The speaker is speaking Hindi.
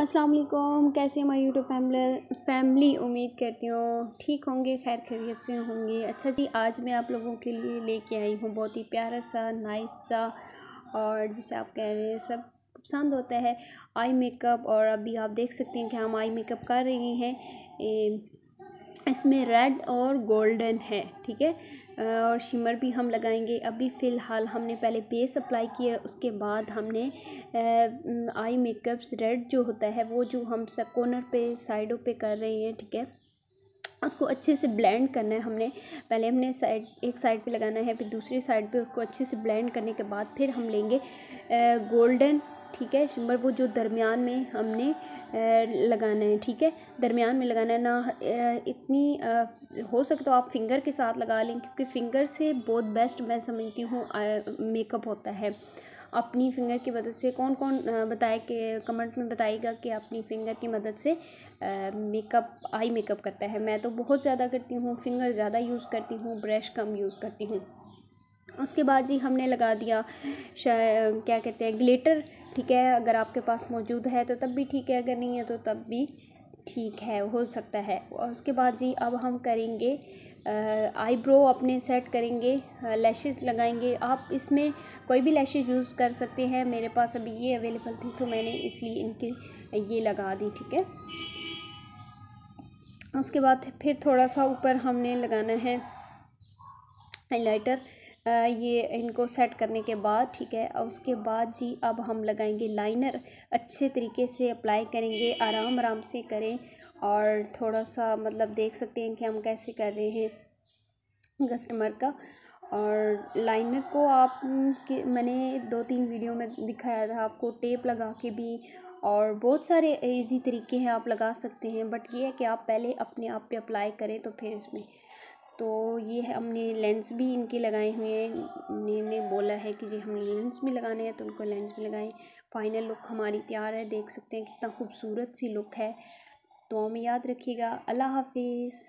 अस्सलाम वालेकुम कैसे हमारी यूट्यूब फैमिली फैमिली उम्मीद करती हूँ ठीक होंगे खैर खैरियत से होंगे अच्छा जी आज मैं आप लोगों के लिए लेके आई हूँ बहुत ही प्यारा सा नाइस सा और जिसे आप कह रहे हैं सब पसंद होता है आई मेकअप और अभी आप देख सकते हैं कि हम आई मेकअप कर रही हैं इसमें रेड और गोल्डन है ठीक है और शिमर भी हम लगाएंगे अभी फ़िलहाल हमने पहले बेस अप्लाई किया उसके बाद हमने आई मेकअप्स रेड जो होता है वो जो हम सब कॉर्नर पे साइडों पे कर रहे हैं ठीक है उसको अच्छे से ब्लेंड करना है हमने पहले हमने साइड एक साइड पे लगाना है फिर दूसरी साइड पे उसको अच्छे से ब्लेंड करने के बाद फिर हम लेंगे गोल्डन ठीक है सिम्बल वो जो दरमियान में हमने लगाना है ठीक है दरमियान में लगाना है ना इतनी हो सके तो आप फिंगर के साथ लगा लें क्योंकि फिंगर से बहुत बेस्ट मैं समझती हूँ मेकअप होता है अपनी फिंगर की मदद से कौन कौन बताए कि कमेंट में बताएगा कि अपनी फिंगर की मदद से मेकअप आई मेकअप करता है मैं तो बहुत ज़्यादा करती हूँ फिंगर ज़्यादा यूज़ करती हूँ ब्रश कम यूज़ करती हूँ उसके बाद जी हमने लगा दिया क्या कहते हैं ग्लेटर ठीक है अगर आपके पास मौजूद है तो तब भी ठीक है अगर नहीं है तो तब भी ठीक है हो सकता है और उसके बाद जी अब हम करेंगे आईब्रो अपने सेट करेंगे लैशेस लगाएंगे आप इसमें कोई भी लैशेस यूज़ कर सकते हैं मेरे पास अभी ये अवेलेबल थी तो मैंने इसलिए इनकी ये लगा दी ठीक है उसके बाद फिर थोड़ा सा ऊपर हमने लगाना है हाइलाइटर ये इनको सेट करने के बाद ठीक है और उसके बाद जी अब हम लगाएंगे लाइनर अच्छे तरीके से अप्लाई करेंगे आराम आराम से करें और थोड़ा सा मतलब देख सकते हैं कि हम कैसे कर रहे हैं कस्टमर का और लाइनर को आप के मैंने दो तीन वीडियो में दिखाया था आपको टेप लगा के भी और बहुत सारे इजी तरीके हैं आप लगा सकते हैं बट ये है कि आप पहले अपने आप पे अप्लाई करें तो फिर इसमें तो ये हमने लेंस भी इनके लगाए हुए हैं इन्होंने बोला है कि जी हमें लेंस भी लगाने हैं तो उनको लेंस भी लगाएं फाइनल लुक हमारी तैयार है देख सकते हैं कितना खूबसूरत सी लुक है तो हमें याद रखिएगा अल्लाह हाफिज़